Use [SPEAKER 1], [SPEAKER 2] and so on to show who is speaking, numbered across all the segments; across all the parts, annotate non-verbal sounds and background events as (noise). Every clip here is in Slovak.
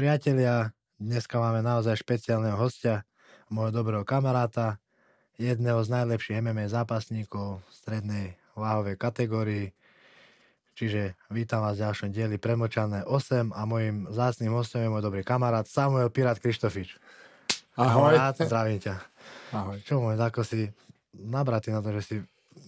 [SPEAKER 1] priatelia, dneska máme naozaj špeciálneho hostia, môjho dobrého kamaráta, jedného z najlepších MMA zápasníkov v strednej váhovej kategórii. Čiže vítam vás v ďalšom dieli Premočané 8 a môjim zácným hostom je môj dobrý kamarát Samuel Pirát Krištofič. Ahoj. Kamarát, zdravím
[SPEAKER 2] ťa. Ahoj. Čo môj, ako si nabratý na to, že si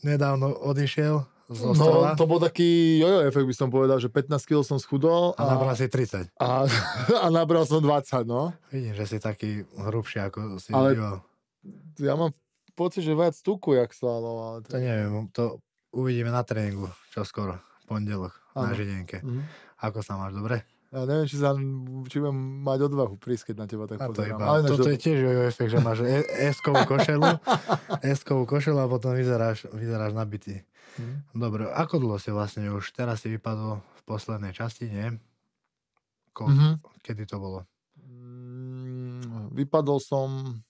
[SPEAKER 1] nedávno odišiel z ostrova? No, to
[SPEAKER 2] bol taký jojo efekt, by som povedal, že 15 kg som schudol. A, a nabral si 30. A, (laughs) a nabral som 20, no. Vidím, že si
[SPEAKER 1] taký hrubší, ako si Ale býval.
[SPEAKER 2] ja mám pocit, že viac tuku, jak sláno. Ale... To neviem, to
[SPEAKER 1] uvidíme na tréningu, čo skoro, pondelok, na Židenke. Mm-hmm. Ako sa máš, dobre?
[SPEAKER 2] Ja neviem, či, sa, či budem mať odvahu prísť, keď na teba tak pozerám. To iba, Ale toto je
[SPEAKER 1] tiež jojo efekt, že máš e- S-kovú košelu, (laughs) S-kovú košelu a potom vyzeráš, vyzeráš nabitý. Hmm. Dobre, ako dlho si vlastne už teraz si vypadol v poslednej časti, nie?
[SPEAKER 2] Ko- mm-hmm. Kedy to bolo? Mm, vypadol som,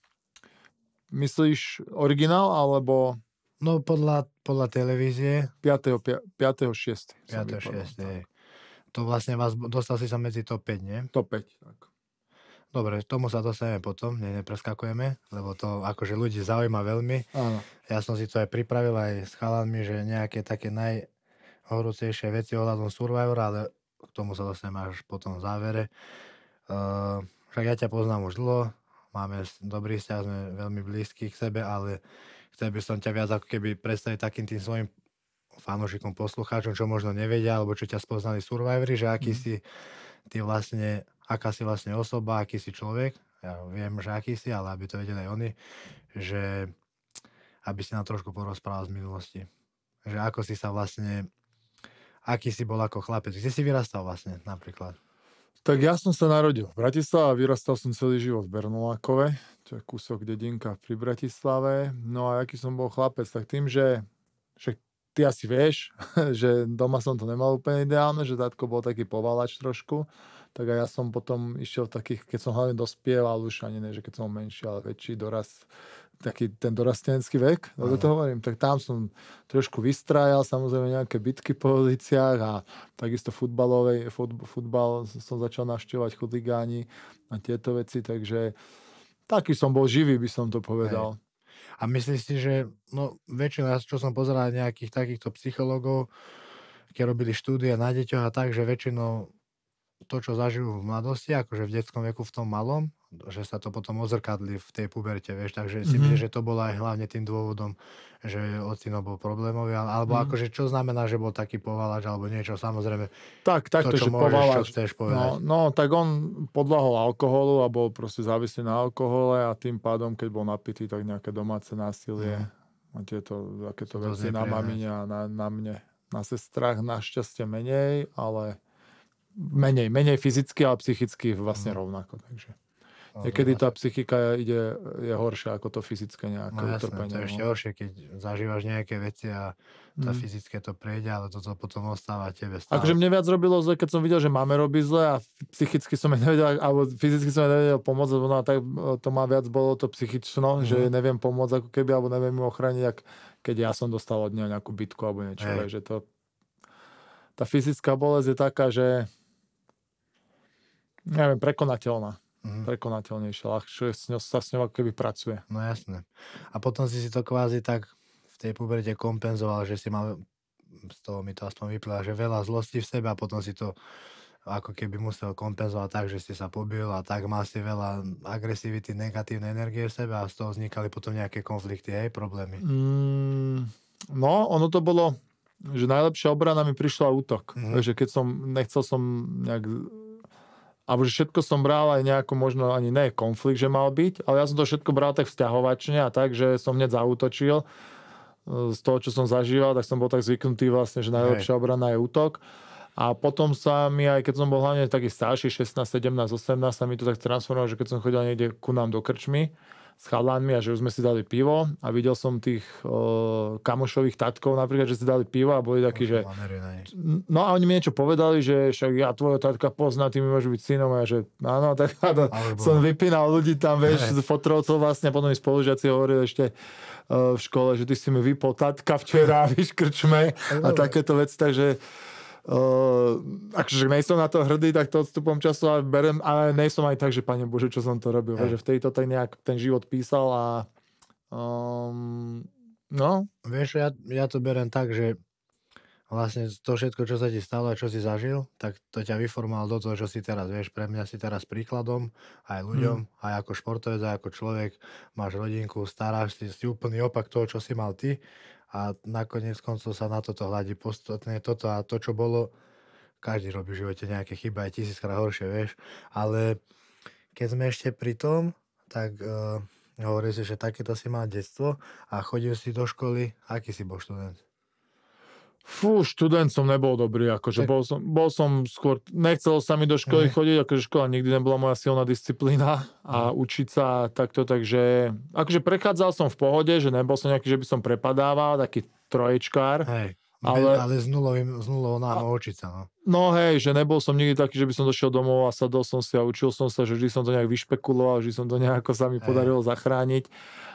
[SPEAKER 2] myslíš originál, alebo...
[SPEAKER 1] No podľa, podľa televízie.
[SPEAKER 2] 5.6. 5.6
[SPEAKER 1] to vlastne vás, dostal si sa medzi top 5, nie? Top 5, tak. Dobre, tomu sa dostaneme potom, ne, nepreskakujeme, lebo to akože ľudí zaujíma veľmi. Áno. Ja som si to aj pripravil aj s chalanmi, že nejaké také najhorúcejšie veci ohľadom Survivor, ale k tomu sa dostaneme až potom v závere. Uh, však ja ťa poznám už dlho, máme dobrý vzťah, sme veľmi blízki k sebe, ale chcel by som ťa viac ako keby predstaviť takým tým svojim fanúšikom, poslucháčom, čo možno nevedia, alebo čo ťa spoznali Survivory, že aký mm. si ty vlastne, aká si vlastne osoba, aký si človek. Ja viem, že aký si, ale aby to vedeli aj oni, že aby si nám trošku porozprával z minulosti. Že ako si sa vlastne, aký si bol ako chlapec, kde si vyrastal vlastne napríklad?
[SPEAKER 2] Tak ja som sa narodil v Bratislave a vyrastal som celý život v Bernolákove, čo je kúsok dedinka pri Bratislave. No a aký som bol chlapec, tak tým, že však ty asi vieš, (laughs) že doma som to nemal úplne ideálne, že tátko bol taký povalač trošku, tak a ja som potom išiel takých, keď som hlavne dospieval už ani ne, že keď som menší, ale väčší doraz, taký ten dorastenecký vek, no to hovorím, tak tam som trošku vystrájal samozrejme nejaké bitky po uliciach a takisto futbalovej, fut, futbal som začal navštevovať chudigáni a tieto veci, takže taký som bol živý, by som to povedal. Hej. A
[SPEAKER 1] myslím si, že no, väčšina, čo som pozeral nejakých takýchto psychológov, keď robili štúdia na deťoch a tak, že väčšinou to, čo zažijú v mladosti, akože v detskom veku v tom malom, že sa to potom ozrkadli v tej puberte, vieš, takže mm-hmm. si mhm. myslím, že to bolo aj hlavne tým dôvodom, že otcino bol problémový, alebo mm-hmm. akože
[SPEAKER 2] čo znamená, že bol taký povalač, alebo niečo, samozrejme. Tak, tak to, čo, že môžeš, povalač, chceš no, povedať. No, no, tak on podľahol alkoholu a bol proste závislý na alkohole a tým pádom, keď bol napitý, tak nejaké domáce násilie mm-hmm. a tieto, akéto veci na mamine a na, na mne. Na sestrach našťastie menej, ale menej, menej fyzicky, ale psychicky vlastne mhm. rovnako. Takže. Niekedy tá psychika ide, je horšia ako to fyzické nejaké no, utrpenie. To je ešte no. horšie, keď zažívaš nejaké veci a to mm.
[SPEAKER 1] fyzické to prejde, ale toto potom ostáva tebe stále. Akože
[SPEAKER 2] mne viac robilo zle, keď som videl, že máme robí zle a psychicky som (laughs) nevedel, alebo fyzicky som nevedel pomôcť, lebo no, tak e, to má viac bolo to psychično, mm. že neviem pomôcť ako keby, alebo neviem ju ochrániť, ak, keď ja som dostal od neho nejakú bitku alebo niečo, Hey. že to tá fyzická bolesť je taká, že neviem, prekonateľná. Mm. Prekonateľnejšia, ľahšie s ňou, sa s ňou ako keby pracuje.
[SPEAKER 1] No jasné. A potom si si to kvázi tak v tej puberte kompenzoval, že si mal, z toho mi to aspoň vyplýva, že veľa zlosti v sebe a potom si to ako keby musel kompenzovať tak, že si sa pobil a tak má si veľa agresivity, negatívnej energie v sebe a z toho vznikali potom nejaké konflikty, aj problémy.
[SPEAKER 2] Mm, no, ono to bolo, že najlepšia obrana mi prišla útok. Mm-hmm. Takže keď som, nechcel som nejak alebo že všetko som bral aj nejako, možno ani ne konflikt, že mal byť, ale ja som to všetko bral tak vzťahovačne a tak, že som hneď zautočil z toho, čo som zažíval, tak som bol tak zvyknutý vlastne, že najlepšia obrana je útok. A potom sa mi, aj keď som bol hlavne taký starší, 16, 17, 18, sa mi to tak transformovalo, že keď som chodil niekde ku nám do krčmy, s chalanmi a že už sme si dali pivo a videl som tých e, kamošových tatkov napríklad, že si dali pivo a boli takí, že... No a oni mi niečo povedali, že však ja tvojho tatka pozná, ty mi môžeš byť synom a ja, že áno, tak áno. som vypínal ľudí tam, vieš, z fotrovcov vlastne, potom mi spolužiaci hovorili ešte e, v škole, že ty si mi vypol tatka včera, (laughs) vyškrčme a takéto veci, takže Uh, ehm, akže nejsem na to hrdý tak to odstupom času, a berem, ale som aj tak, že pane Bože, čo som to robil. Že v tejto tej nejak ten život písal a um, no. Vieš, ja, ja to berem tak, že
[SPEAKER 1] vlastne to všetko, čo sa ti stalo a čo si zažil, tak to ťa vyformoval do toho, čo si teraz. Vieš, pre mňa si teraz príkladom aj ľuďom, hmm. aj ako športovec, aj ako človek. Máš rodinku, staráš si, si úplný opak toho, čo si mal ty a nakoniec koncov sa na toto hľadí podstatne toto a to, čo bolo, každý robí v živote nejaké chyby, aj tisíckrát horšie, vieš, ale keď sme ešte pri tom, tak uh, hovorí si, že takéto si mal detstvo a chodil si do školy, aký si bol študent?
[SPEAKER 2] Fú, študent som nebol dobrý, akože bol, som, bol som skôr, nechcelo sa mi do školy ne. chodiť, akože škola nikdy nebola moja silná disciplína a hm. učiť sa takto, takže akože prechádzal som v pohode, že nebol som nejaký, že by som prepadával, taký troječkár. Hej. Ale, ale
[SPEAKER 1] s, nulovým, s nulovou námou očica. No.
[SPEAKER 2] no hej, že nebol som nikdy taký, že by som došiel domov a sadol som si a učil som sa, že vždy som to nejak vyšpekuloval, že som to nejako sa mi hej. podarilo zachrániť.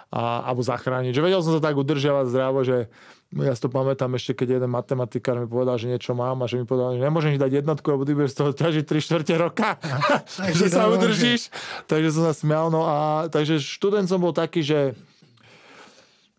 [SPEAKER 2] A, alebo zachrániť. Že vedel som sa tak udržiavať zdravo, že ja si to pamätám ešte, keď jeden matematikár mi povedal, že niečo mám a že mi povedal, že nemôžem dať jednotku, lebo ty budeš z toho ťažiť 3 čtvrte roka, (laughs) (laughs) že sa udržíš. Takže som sa smial. No a, takže študent som bol taký, že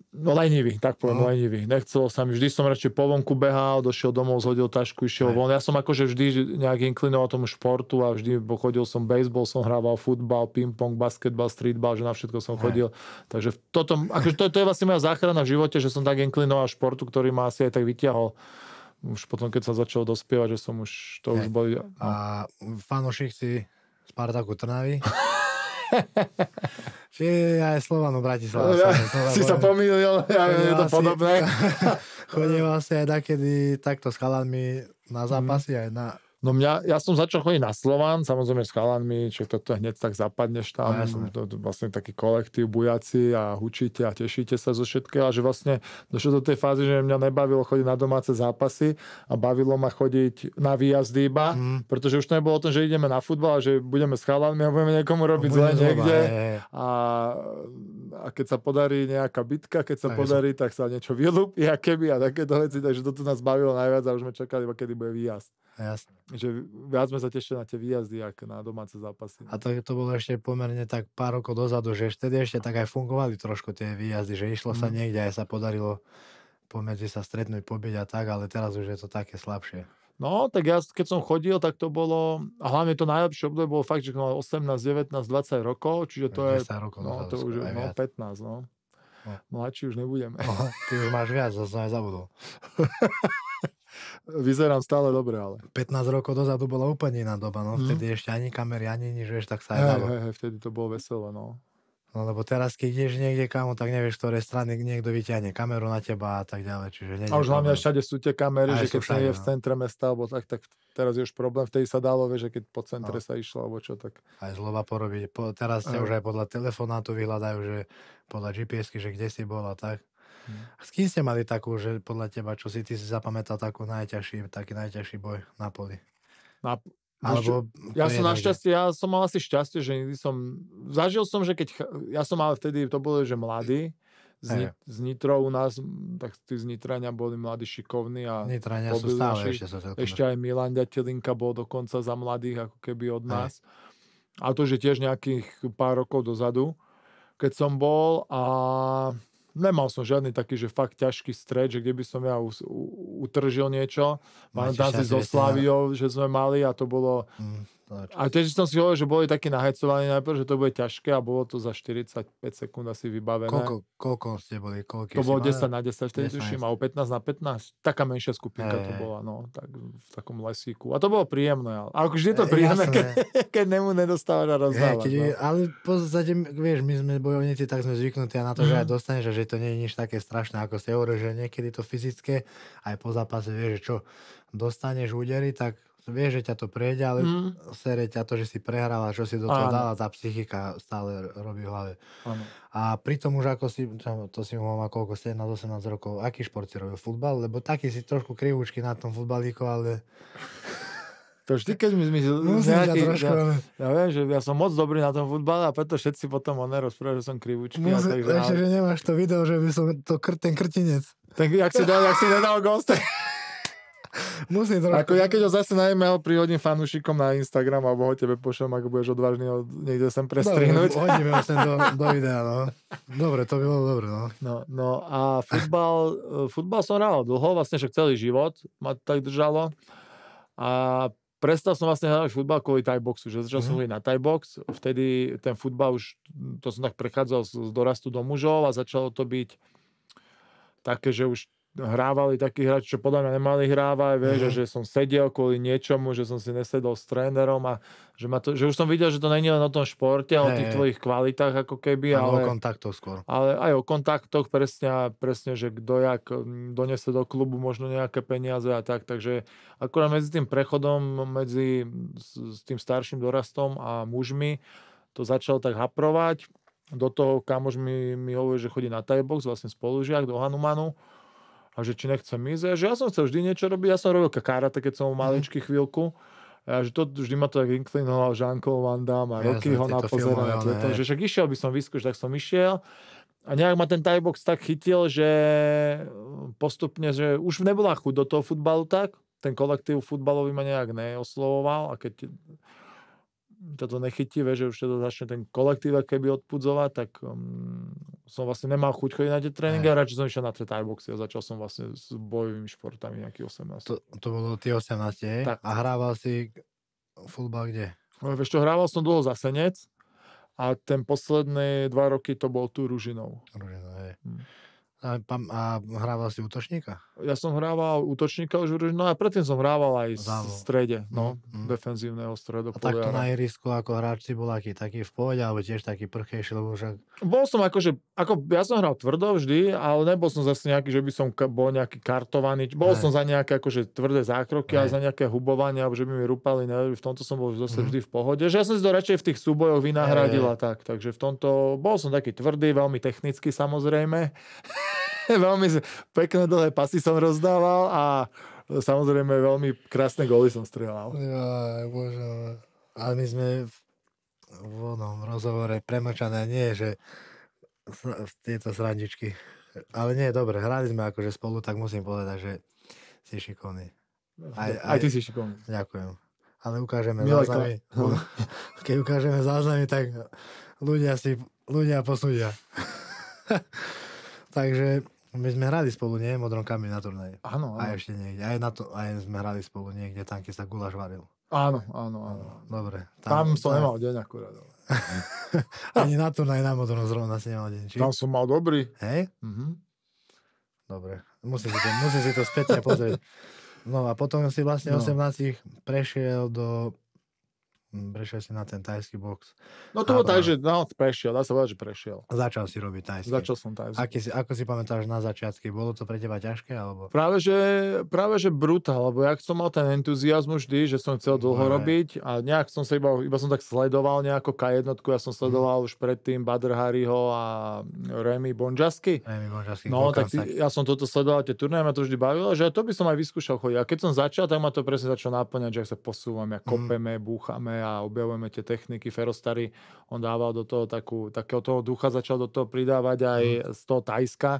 [SPEAKER 2] no lenivý, tak poviem, no. lenivý. Nechcelo sa mi, vždy som radšej po vonku behal, došiel domov, zhodil tašku, išiel von. Ja som akože vždy nejak inklinoval tomu športu a vždy chodil som baseball, som hrával futbal, ping-pong, basketbal, streetball, že na všetko som chodil. Aj. Takže toto, akože to, to je vlastne moja záchrana v živote, že som tak inklinoval športu, ktorý ma asi aj tak vyťahol už potom, keď sa začal dospievať, že som už, to Hej. už boli... No. A
[SPEAKER 1] fanošik si Spartaku Trnavy? (laughs) Či aj Slovanu Bratislava. Ja, si sa pomýlil, ja, je to podobné. (laughs) Chodím vlastne aj takedy takto s chalanmi na zápasy, mm. aj na
[SPEAKER 2] No mňa, ja som začal chodiť na Slovan, samozrejme s chalanmi, čiže to hneď tak zapadneš tam, no, to, to, vlastne taký kolektív, bujaci a hučíte a tešíte sa zo všetkého a že vlastne došlo do tej fázy, že mňa nebavilo chodiť na domáce zápasy a bavilo ma chodiť na výjazdy iba, mm. pretože už to nebolo o tom, že ideme na futbal a že budeme s chalanmi a budeme niekomu robiť zle niekde a, a keď sa podarí nejaká bitka, keď sa tak podarí, tak sa niečo vylúpi a keby a takéto veci, takže toto nás bavilo najviac a už sme čakali, kedy bude výjazd. No, Jasne. Že viac sme sa tešili na tie výjazdy, ako na domáce zápasy. No. A
[SPEAKER 1] to, to bolo ešte pomerne tak pár rokov dozadu, že vtedy ešte tak aj fungovali trošku tie výjazdy, že išlo sa mhm. niekde, aj sa podarilo pomedzi sa stretnúť, pobiť a tak, ale teraz už je to také slabšie.
[SPEAKER 2] No, tak ja keď som chodil, tak to bolo, a hlavne to najlepšie obdobie bolo fakt, že mal 18, 19, 20 rokov, čiže to 10 je... rokov. No, to už je, no, 15, no. no. Mladší už nebudeme. No, ty už máš viac, zase aj zabudol. (laughs) vyzerám stále dobre, ale...
[SPEAKER 1] 15 rokov dozadu bola úplne iná doba, no. Mhm. Vtedy mm. ešte ani kamery, ani nič, vieš, tak sa aj dalo. Hej,
[SPEAKER 2] hej, vtedy to bolo veselé, no.
[SPEAKER 1] No lebo teraz, keď ideš niekde kamo, tak nevieš, ktoré strany niekto vyťahne kameru na teba a tak ďalej. Čiže a už hlavne všade sú tie kamery, aj že keď sa je v no.
[SPEAKER 2] centre mesta, alebo tak, tak teraz je už problém. Vtedy sa dalo, vieš, že keď po centre no. sa išlo, alebo čo tak.
[SPEAKER 1] Aj zloba porobiť. Po, teraz ťa už aj podľa telefonátu vyhľadajú, že podľa gps že kde si bol a tak. A s kým ste mali takú, že podľa teba, čo si ty si zapamätal takú najťažší, taký najťažší boj na poli? Na, no alebo ja som našťastie,
[SPEAKER 2] ja som mal asi šťastie, že nikdy som, zažil som, že keď, ja som mal vtedy, to bolo, že mladý, z, ni, z Nitro u nás, tak tí z Nitrania boli mladí šikovní a Nitrania sú stále naši, ešte, sa ešte aj Milan Ďatelinka bol dokonca za mladých ako keby od nás. Aj. A to, že tiež nejakých pár rokov dozadu, keď som bol a nemal som žiadny taký, že fakt ťažký stred, že kde by som ja u, u, utržil niečo. Mám tam si so Slaviou, že sme mali a to bolo... Mm a tiež som si hovoril, že boli takí nahecovaní najprv, že to bude ťažké a bolo to za 45 sekúnd asi vybavené. Koľko,
[SPEAKER 1] koľko ste boli? Koľko
[SPEAKER 2] to bolo 10 na 10, vtedy tuším, alebo 15 na 15. Taká menšia skupinka hey. to bola, no, tak v takom lesíku. A to bolo príjemné. Ale ako vždy je to e, príjemné, keď, keď nemu nedostáva na rozdávať. Hey, no.
[SPEAKER 1] Ale v podstate, vieš, my sme bojovníci, tak sme zvyknutí a na to, mm. že aj mhm. dostaneš, že to nie je nič také strašné, ako ste hovorili, že niekedy to fyzické, aj po zápase vieš, že čo, dostaneš údery, tak vieš, že ťa to prejde, ale mm. sere ťa to, že si prehrala, čo si do toho dala, tá psychika stále robí v hlave. Ano. A pritom už ako si, to si mal koľko, 17-18 rokov, aký šport si robil? Futbal? Lebo taký si trošku krivúčky na tom futbalíku, ale... (laughs)
[SPEAKER 2] To vždy, keď mi zmizol... Musím trošku, ja, ja, viem, že ja som moc dobrý na tom futbale a preto všetci potom o nerozprávajú, že som krivúčky. Musím, ešte, ale... že
[SPEAKER 1] nemáš to video, že by som to, ten krtinec.
[SPEAKER 2] Tak jak si, dal, jak si nedal gol,
[SPEAKER 1] Musím trošku. Ako
[SPEAKER 2] ja keď ho zase na e-mail prihodím fanúšikom na Instagram alebo ho tebe pošlem, ako budeš odvážny ho niekde sem prestrihnúť. Dobre, no, hodíme ho sem do, (laughs) do videa, no.
[SPEAKER 1] Dobre, to bolo dobre, no. No,
[SPEAKER 2] no a futbal, e, futbal som hral dlho, vlastne však celý život ma tak držalo. A prestal som vlastne hrať futbal kvôli thai boxu, že začal mm-hmm. som hrať mhm. na thai box, vtedy ten futbal už, to som tak prechádzal z, z dorastu do mužov a začalo to byť také, že už hrávali takí hráči, čo podľa mňa nemali hrávať, vieš, mm-hmm. že som sedel kvôli niečomu, že som si nesedol s trénerom a že, ma to, že už som videl, že to není len o tom športe ale o tých tvojich kvalitách ako keby. Aj ale o kontaktoch skôr. Ale aj o kontaktoch presne, presne že kto jak mm, donese do klubu možno nejaké peniaze a tak. Takže akorát medzi tým prechodom, medzi s tým starším dorastom a mužmi to začalo tak haprovať. Do toho kamož mi, mi hovorí, že chodí na tajbox, vlastne spolužiak do Hanumanu a že či nechcem ísť. A že ja som chcel vždy niečo robiť. Ja som robil kakárate, keď som mhm. maličký chvíľku. A že to vždy ma to tak inklinoval jean Van Damme a roky ho na Že však išiel by som vyskúšať, tak som išiel. A nejak ma ten Thai box tak chytil, že postupne, že už nebola chuť do toho futbalu tak, ten kolektív futbalový ma nejak neoslovoval a keď ťa to nechytí, vieš, že už ťa teda to začne ten kolektív keby odpudzovať, tak um, som vlastne nemal chuť chodiť na tie tréningy a radšej som išiel na tie boxy a začal som vlastne s bojovými športami nejaký 18. To,
[SPEAKER 1] to bolo tie 18, hej? Tak. A hrával si futbal kde?
[SPEAKER 2] No, vieš čo, hrával som dlho za Senec a ten posledné dva roky to bol tu Ružinov.
[SPEAKER 1] Ružinov, hej. Hm.
[SPEAKER 2] A, a hrával si útočníka? Ja som hrával útočníka už, no a predtým som hrával aj v strede, no, no, mm. defenzívneho stredu. A takto na
[SPEAKER 1] irisku ako hráč si bol aký, taký v pohode, alebo tiež taký prchejší, lebo však...
[SPEAKER 2] Bol som akože, ako, ja som hral tvrdo vždy, ale nebol som zase nejaký, že by som bol nejaký kartovaný, bol aj. som za nejaké akože tvrdé zákroky, aj. a za nejaké hubovanie, alebo že by mi rúpali nervy, v tomto som bol zase mm. vždy v pohode, že ja som si to radšej v tých súbojoch vynahradil a tak, takže v tomto bol som taký tvrdý, veľmi technicky samozrejme. (laughs) veľmi pekné dlhé pasy som rozdával a samozrejme veľmi krásne góly som strieľal. Ja, bože. Ale
[SPEAKER 1] my sme v, v onom rozhovore premočané, nie, že tieto srandičky. Ale nie, dobre, hrali sme akože spolu, tak musím povedať, že si šikovný. Aj, aj, aj ty si šikovný. Ďakujem. Ale ukážeme Milé záznamy. Kone. (laughs) Keď ukážeme záznamy, tak ľudia si, ľudia posúdia. (laughs) Takže my sme hrali spolu, nie? Modrom Modronkami na turnaji. Áno, áno. A ešte niekde. Aj, na to, aj sme hrali spolu niekde tam, keď sa gulaš varil. Áno, áno, áno. Dobre. Tam, tam som tam... nemal deň akurát. Ale... (laughs) Ani na turnaji na modrom zrovna si nemal deň. Či? Tam som mal dobrý. Hej? Mhm. Dobre. Musím si to, musím si to spätne pozrieť. No a potom si vlastne no. 18 prešiel do Mm, prešiel si na ten tajský box. No to bolo tak,
[SPEAKER 2] že no, prešiel, dá sa povedať, že prešiel. Začal si robiť
[SPEAKER 1] tajský. Začal som tajský. Aký si, ako si pamätáš na začiatky? Bolo to pre teba ťažké? Alebo...
[SPEAKER 2] Práve, že, práve, že brutál, lebo ja som mal ten entuziasmus vždy, že som chcel mm, dlho no, robiť a nejak som sa iba, iba som tak sledoval nejako K1, ja som mhm. sledoval mm. už predtým Badr Hariho a Remy Bonjasky.
[SPEAKER 1] Remy Bonjasky. No, tak, tak
[SPEAKER 2] ja som toto sledoval, tie turnaje ma to vždy bavilo, že to by som aj vyskúšal chodiť. A keď som začal, tak ma to presne začalo naplňať, že sa posúvame, mhm. kopeme, mm. búchame, a objavujeme tie techniky. Ferostary, on dával do toho takú, takého toho ducha, začal do toho pridávať aj mm. z toho Tajska.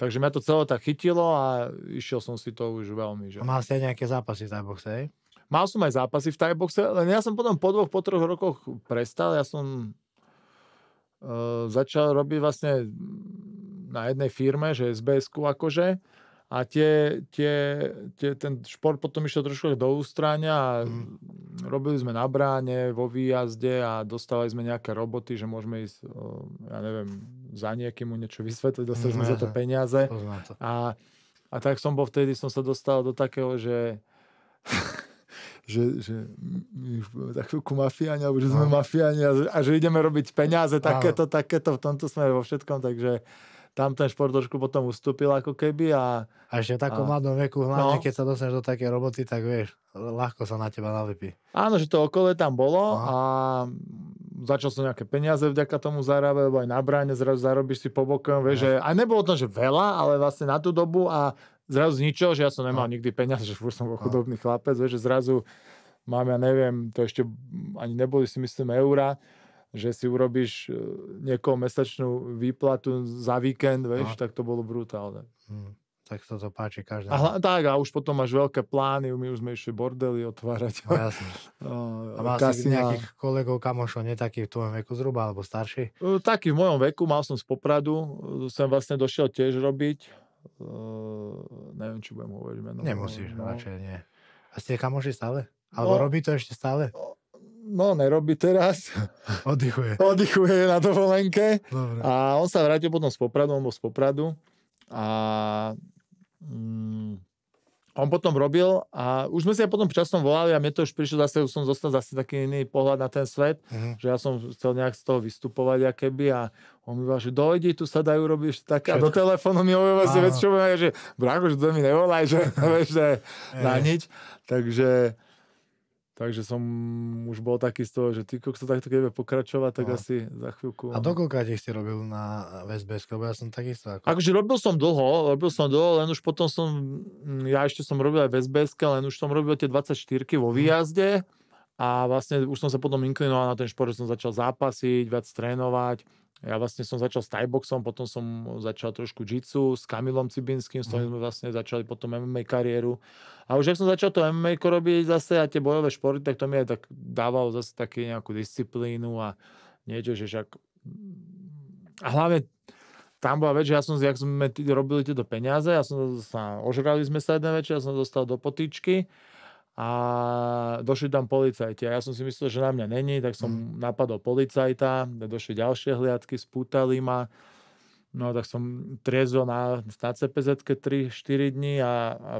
[SPEAKER 2] Takže mňa to celé tak chytilo a išiel som si to už veľmi. Že... mal si aj nejaké zápasy v tajboxe, hej? Mal som aj zápasy v tajboxe, len ja som potom po dvoch, po troch rokoch prestal. Ja som e, začal robiť vlastne na jednej firme, že SBS-ku akože a tie, tie, tie, ten šport potom išiel trošku do ústrania a mm. robili sme na bráne, vo výjazde a dostávali sme nejaké roboty, že môžeme ísť, ja neviem, za niekým niečo vysvetliť, dostali sme mm, za to mhm. peniaze. To. A, a tak som bol vtedy, som sa dostal do takého, že (laughs) že, že za chvíľku mafiáni, alebo že sme no. mafiáni a, a že ideme robiť peniaze, takéto, takéto, v tomto sme vo všetkom, takže tam ten šport trošku potom ustúpil ako keby a... A ešte v takom a, mladom
[SPEAKER 1] veku, hlavne no, keď sa dostaneš do také roboty, tak vieš, ľahko sa na teba nalepí.
[SPEAKER 2] Áno, že to okolo tam bolo Aha. a začal som nejaké peniaze vďaka tomu zarábať, lebo aj na bráne zrazu zarobíš si po bokom, vieš, že aj nebolo to, že veľa, ale vlastne na tú dobu a zrazu z ničoho, že ja som nemal no. nikdy peniaze, že už som bol chudobný chlapec, vieš, že zrazu mám, ja neviem, to ešte ani neboli si myslím eurá, že si urobíš e, niekoho mesačnú výplatu za víkend, vieš, no. tak to bolo brutálne.
[SPEAKER 1] Hmm. Tak to páči každému.
[SPEAKER 2] A, tak, a už potom máš veľké plány, my už sme išli bordely otvárať. No, jasne. (laughs) No, a mal si nejakých
[SPEAKER 1] kolegov, kamošov, netakých v tvojom veku zhruba, alebo starší?
[SPEAKER 2] E, taký v mojom veku, mal som z Popradu, e, som vlastne došiel tiež robiť. Uh, neviem, či budem hovoriť meno. Nemusíš, no. radšej nie.
[SPEAKER 1] A ste kamoši stále? Alebo no,
[SPEAKER 2] robí to ešte stále? No, No, nerobí teraz. Oddychuje. Oddychuje na dovolenke. Dobre. A on sa vrátil potom z Popradu, on bol z Popradu. A mm, on potom robil a už sme sa potom časom volali a mne to už prišlo zase, už som zostal zase taký iný pohľad na ten svet, uh-huh. že ja som chcel nejak z toho vystupovať keby a on mi že dojdi, tu sa dajú robiť tak a do telefónu mi hovoril vlastne vec, čo bude, že Branko, že to mi nevolaj, že, (laughs) že na nič. Takže Takže som už bol taký z toho, že ty kto takto keď pokračovať, tak no. asi za chvíľku. A
[SPEAKER 1] dokoľkáte ste robil na SBS, lebo ja som takisto ako...
[SPEAKER 2] Akože robil som dlho, robil som dlho, len už potom som, ja ešte som robil aj VSBS, len už som robil tie 24 vo mhm. výjazde a vlastne už som sa potom inklinoval na ten šport, že som začal zápasiť, viac trénovať ja vlastne som začal s boxom, potom som začal trošku jitsu s Kamilom Cibinským, s mhm. ktorým sme vlastne začali potom MMA kariéru. A už ak som začal to MMA robiť zase a tie bojové športy, tak to mi aj tak dávalo zase také nejakú disciplínu a niečo, že však... A hlavne tam bola vec, že ja som, jak sme robili tieto peniaze, ja som sa, ožrali sme sa jeden večer, ja som dostal do potičky a došli tam policajti. A ja som si myslel, že na mňa není, tak som mm. napadol policajta, došli ďalšie hliadky, spútali ma. No tak som triezol na, na cpz 3-4 dní a, a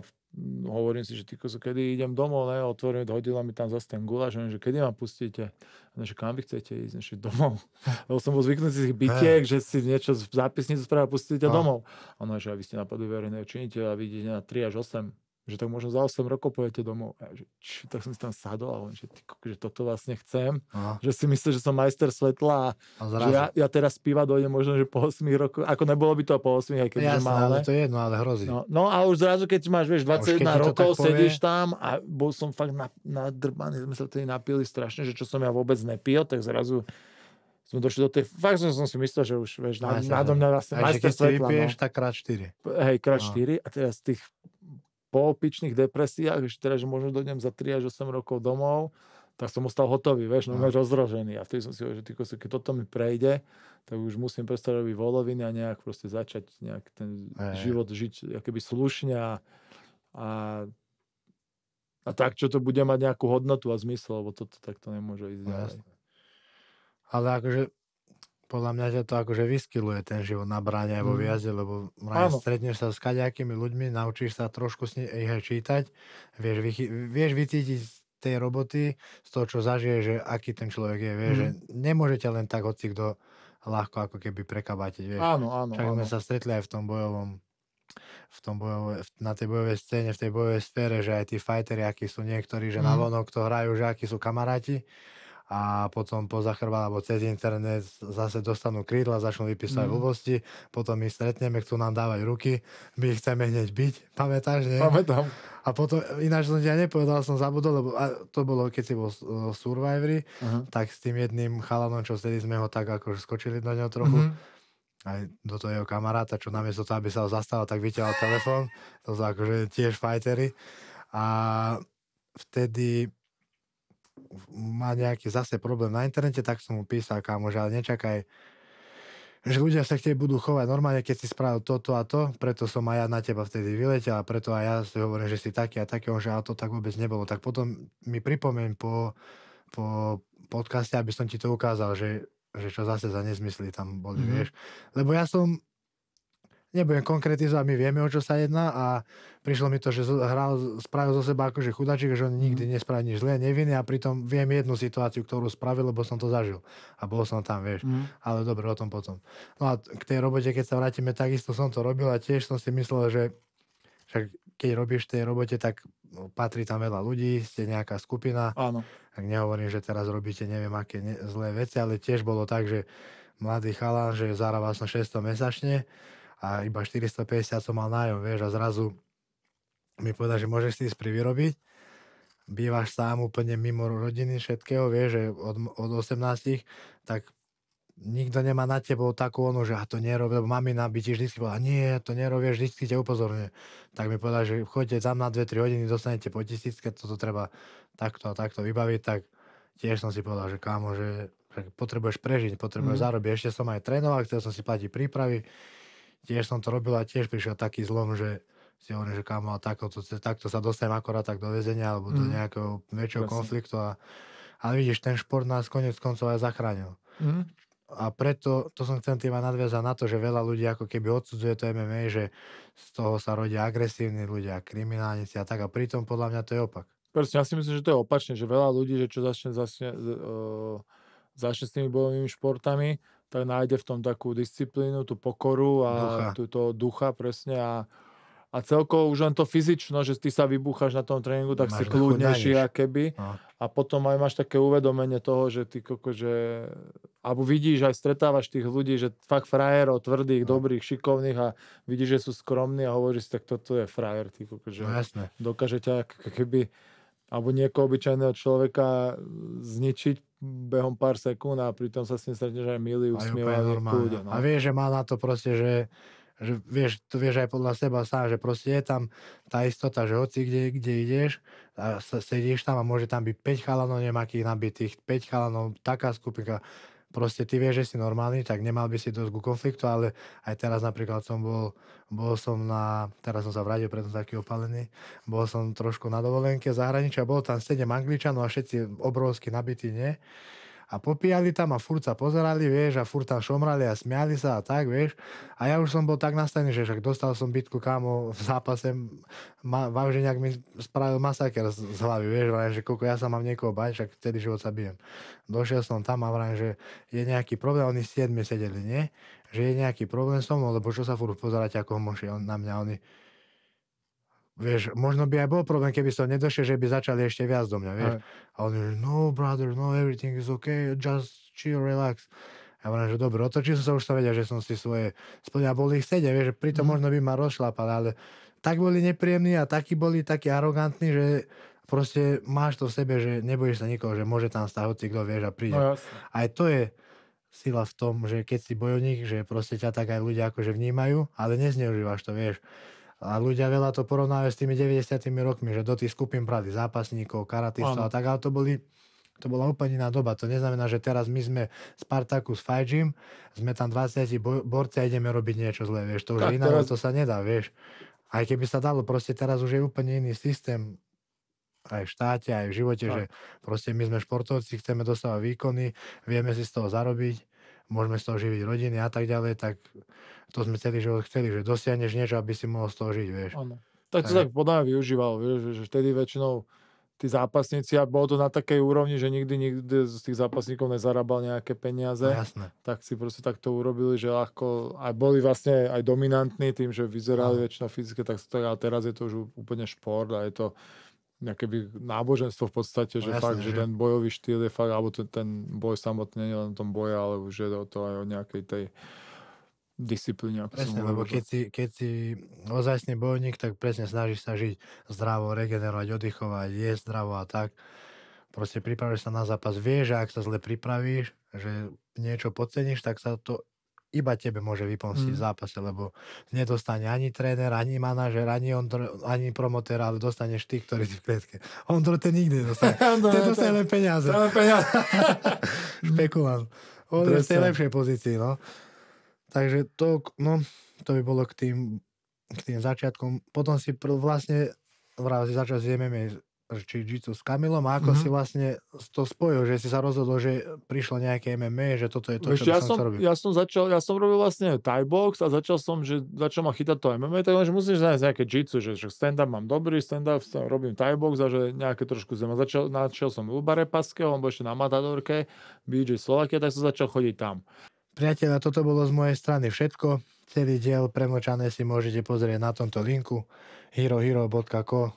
[SPEAKER 2] hovorím si, že ty kedy idem domov, ne, otvorím, hodila mi tam zase ten guláš, že kedy ma pustíte? No, že kam vy chcete ísť? Že domov. (laughs) Lebo som bol zvyknutý z tých bitiek, že si niečo z zápisnicu správa pustíte no. a. domov. Ono, že vy ste napadli verejného činiteľa, vidíte na 3 až 8 že tak možno za 8 rokov pojete domov. A ja, že, či, tak som si tam sadol a on, že, ty, že toto vlastne chcem, Aha. že si myslel, že som majster svetla a, a že ja, ja teraz piva dojdem možno, že po 8 rokoch, ako nebolo by to po 8, aj keď Jasné, ale to je jedno, ale hrozí. No, no a už zrazu, keď máš, vieš, 21 rokov, povie... sedíš tam a bol som fakt na, nadrbaný, sme sa tedy napili strašne, že čo som ja vôbec nepil, tak zrazu sme došli do tej, fakt som, som si myslel, že už, vieš, na, na mňa vlastne majster svetla. No. Vypiješ, no. tak krát 4. Hej, krát no. 4 a teraz tých po opičných depresiách, ešte teraz, že možno dojdem za 3 až 8 rokov domov, tak som ostal hotový, vieš, no, no. rozrožený. A vtedy som si hovoril, že keď toto mi prejde, tak už musím prestať robiť voloviny a nejak proste začať nejak ten Aj. život žiť akoby slušne a, a, a tak, čo to bude mať nejakú hodnotu a zmysel, lebo toto takto nemôže ísť no, ďalej.
[SPEAKER 1] Ale akože podľa mňa ťa to akože vyskyluje ten život na bráne aj vo mm. viaze, lebo stretneš sa s kaďakými ľuďmi, naučíš sa trošku s ni- čítať, vieš, vychy- vieš vycítiť z tej roboty, z toho, čo zažije, že aký ten človek je, vieš, mm. že nemôžete len tak hoci kto ľahko ako keby prekabátiť, vieš. Áno, áno. Však áno. sme sa stretli aj v tom bojovom v tom bojové, na tej bojovej scéne, v tej bojovej sfére, že aj tí fajteri, akí sú niektorí, že mm. na vonok to hrajú, že akí sú kamaráti, a potom po zachrba alebo cez internet zase dostanú krídla, začnú vypísať mm. blbosti, potom my stretneme, chcú nám dávať ruky, my ich chceme hneď byť, (laughs) pamätáš, nie? Pamätám. A potom, ináč som ja nepovedal, som zabudol, lebo a to bolo, keď si bol uh, Survivory, uh-huh. tak s tým jedným chalanom, čo vtedy sme ho tak ako skočili do neho trochu, uh-huh aj do toho jeho kamaráta, čo namiesto toho, aby sa ho zastával, tak vyťahol telefón. To sú akože tiež fajtery. A vtedy má nejaký zase problém na internete, tak som mu písal, že ale nečakaj, že ľudia sa k tebe budú chovať normálne, keď si spravil toto a to, preto som aj ja na teba vtedy vyletel a preto aj ja si hovorím, že si taký a taký, že ale to tak vôbec nebolo. Tak potom mi pripomeň po, po podcaste, aby som ti to ukázal, že, že čo zase za nezmysly tam boli, mm-hmm. vieš. Lebo ja som nebudem konkretizovať, my vieme, o čo sa jedná a prišlo mi to, že hral, spravil zo seba akože chudačik, že on nikdy mhm. nespraví nič zlé, nevinný a pritom viem jednu situáciu, ktorú spravil, lebo som to zažil a bol som tam, vieš. Mm. Ale dobre, o tom potom. No a k tej robote, keď sa vrátime, takisto som to robil a tiež som si myslel, že však keď robíš v tej robote, tak no, patrí tam veľa ľudí, ste nejaká skupina. Áno. Tak nehovorím, že teraz robíte neviem aké ne- zlé veci, ale tiež bolo tak, že mladý chalán, že zarával som 600 mesačne, a iba 450 som mal nájom, vieš, a zrazu mi povedal, že môžeš si ísť privyrobiť, bývaš sám úplne mimo rodiny všetkého, vieš, že od, od 18, tak nikto nemá na tebou takú ono, že a to nerobí, lebo mamina by ti vždy povedala, nie, to nerobíš, vždy ťa upozorňuje. Tak mi povedal, že chodite tam na 2-3 hodiny, dostanete po tisícke, toto treba takto a takto vybaviť, tak tiež som si povedal, že kámo, že, že potrebuješ prežiť, potrebuješ mm. zarobiť. Ešte som aj trénoval, chcel som si platiť prípravy, tiež som to robil a tiež prišiel taký zlom, že si hovorím, že kámo, takto, to, takto sa dostanem akorát tak do väzenia alebo mm. do mhm. nejakého väčšieho Jasne. konfliktu. A, ale vidíš, ten šport nás konec koncov aj zachránil. Mm. A preto, to som chcem tým aj nadviazať na to, že veľa ľudí ako keby odsudzuje to MMA, že z toho sa rodia agresívni ľudia, kriminálnici a tak. A pritom podľa mňa to je opak.
[SPEAKER 2] Presne, ja si myslím, že to je opačne, že veľa ľudí, že čo začne, začne, uh, začne s tými bojovými športami, tak nájde v tom takú disciplínu, tú pokoru a ducha. túto ducha presne a, a celkovo už len to fyzično, že ty sa vybúchaš na tom tréningu, tak máš si kľudnejší a keby. No. A potom aj máš také uvedomenie toho, že ty koko, že... Alebo vidíš, aj stretávaš tých ľudí, že fakt frajerov, tvrdých, no. dobrých, šikovných a vidíš, že sú skromní a hovoríš si, tak toto je frajer, ty koko, že no, jasne. dokáže ťa keby alebo niekoho obyčajného človeka zničiť behom pár sekúnd a pritom sa s ním že aj milý, usmievaný, No. A
[SPEAKER 1] vie, že má na to proste, že, že vieš, to vieš aj podľa seba sám, že proste je tam tá istota, že hoci kde, kde ideš, a sedíš tam a môže tam byť 5 chalanov nemakých nabitých, 5 chalanov, taká skupinka, proste ty vieš, že si normálny, tak nemal by si dosť ku konfliktu, ale aj teraz napríklad som bol, bol som na, teraz som sa vrátil, preto taký opalený, bol som trošku na dovolenke zahraničia, bol tam 7 angličanov a všetci obrovsky nabití, nie? a popíjali tam a furt sa pozerali, vieš, a furt tam šomrali a smiali sa a tak, vieš. A ja už som bol tak nastavený, že však dostal som bitku kámo v zápase, ma, nejak mi spravil masaker z, z hlavy, vieš, vrajem, že koľko ja sa mám niekoho bať, však celý život sa bijem. Došiel som tam a vrajem, že je nejaký problém, oni siedmi sedeli, nie? Že je nejaký problém som, lebo čo sa furt pozerať ako moši na mňa, oni Vieš, možno by aj bol problém, keby som nedošiel, že by začali ešte viac do mňa, vieš. Aj. A on že, no brother, no everything is okay, just chill, relax. Ja hovorím, že dobre, otočil som sa, už som vedel, že som si svoje splňa, boli ich sedia, vieš, že pritom mm. možno by ma rozšlapali, ale tak boli nepríjemní a takí boli takí arogantní, že proste máš to v sebe, že nebojíš sa nikoho, že môže tam stať hoci kto, vieš, a príde. No, Aj to je, sila v tom, že keď si bojovník, že proste ťa tak aj ľudia akože vnímajú, ale nezneužívaš to, vieš. A ľudia veľa to porovnávajú s tými 90 rokmi, že do tých skupín brali zápasníkov, karatistov a tak, ale to boli to bola úplne iná doba. To neznamená, že teraz my sme Spartakus fajčím, sme tam 20 borci a ideme robiť niečo zlé, vieš. To už tak, iná, teraz... to sa nedá, vieš. Aj keby sa dalo, proste teraz už je úplne iný systém aj v štáte, aj v živote, tak. že proste my sme športovci, chceme dostávať výkony, vieme si z toho zarobiť, môžeme z toho živiť rodiny a tak ďalej, tak to sme celý život chceli, že dosiahneš niečo, aby si mohol z toho žiť, vieš. Ano.
[SPEAKER 2] Tak to tak podľa mňa využíval, vieš, že vtedy väčšinou tí zápasníci a bolo to na takej úrovni, že nikdy nikdy z tých zápasníkov nezarábal nejaké peniaze. No jasné. Tak si proste takto urobili, že ľahko aj boli vlastne aj dominantní tým, že vyzerali no. väčšinou fyzické, tak, a teraz je to už úplne šport a je to nejaké náboženstvo v podstate, no, že jasné, fakt, že, že ten bojový štýl je fakt, alebo ten, ten boj samotný nie len o tom boja, ale už je to aj o nejakej tej disciplíne. Ako presne, lebo keď
[SPEAKER 1] si, keď si ozajstný bojovník, tak presne snažíš sa žiť zdravo, regenerovať, oddychovať, jesť zdravo a tak. Proste pripravíš sa na zápas. Vieš, že ak sa zle pripravíš, že niečo podceníš, tak sa to iba tebe môže vypomstiť mm. v zápase, lebo nedostane ani tréner, ani manažer, ani, on, ani promotér, ale dostaneš ty, ktorý si v klietke. On to nikdy nedostane. (laughs) ten dostane len peniaze. (laughs) Špekulant. On je v tej lepšej pozícii, no. Takže to, no, to by bolo k tým, k tým začiatkom. Potom si pr- vlastne vraz začal s MMA či jitsu s Kamilom a ako mm-hmm. si vlastne to spojil, že si sa rozhodol, že prišlo nejaké MMA, že toto je to, Veš, čo ja som, robil.
[SPEAKER 2] Ja som začal, ja som robil vlastne Thai box a začal som, že začal ma chytať to MMA, tak že musíš znať nejaké jitsu, že, že stand-up mám dobrý, stand-up robím Thai box a že nejaké trošku zema. Začal, začal som Lubare Paske, on bol ešte na Matadorke, BJ Slovakia, tak som začal chodiť tam.
[SPEAKER 1] Priatelia, toto bolo z mojej strany všetko. Celý diel premočané si môžete pozrieť na tomto linku herohero.co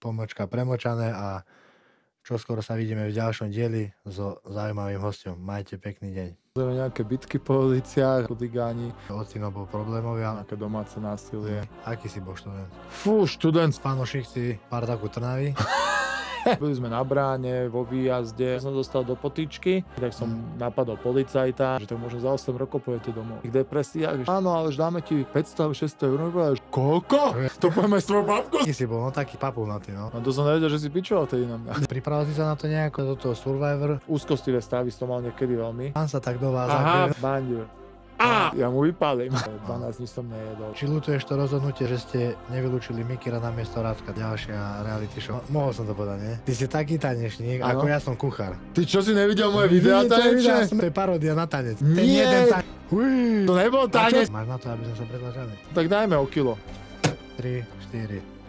[SPEAKER 1] pomočka premočané a čo skoro sa vidíme v ďalšom dieli so zaujímavým hostom. Majte pekný deň.
[SPEAKER 2] Pozrieme nejaké bitky po uliciach, chudigáni. Ocino bol problémovia. Nejaké domáce násilie. Aký si bol študent? Fú, študent. Fanošik si
[SPEAKER 1] Partaku Trnavy. (laughs)
[SPEAKER 2] Boli sme na bráne, vo výjazde, som dostal do potičky, tak som napadol policajta, že to možno za 8 rokov pojete domov. V depresiách, áno, ale už dáme ti 500 600 eur, no koľko? To pojme s tvojou babkou? Ty si bol no taký papul na ty, no. No to som nevedel, že si pičoval tedy na mňa. Pripravil si sa na to nejako, do toho Survivor? Úzkostivé stavy som mal niekedy veľmi. Pán sa tak do vás. Aha, bandil. A! Ja mu vypálim. 12 dní som nejedol.
[SPEAKER 1] Či ľutuješ to rozhodnutie, že ste nevylúčili Mikira na miesto Radka? Ďalšia reality show. Mohol som to povedať, nie? Ty si taký tanečník, ako ja som kuchár.
[SPEAKER 2] Ty čo si nevidel moje videá tanečné? To
[SPEAKER 1] je paródia na tanec. Nie! to nebol tanec. Máš na to, aby sme sa predlažali. Tak dajme o kilo. 3, 4,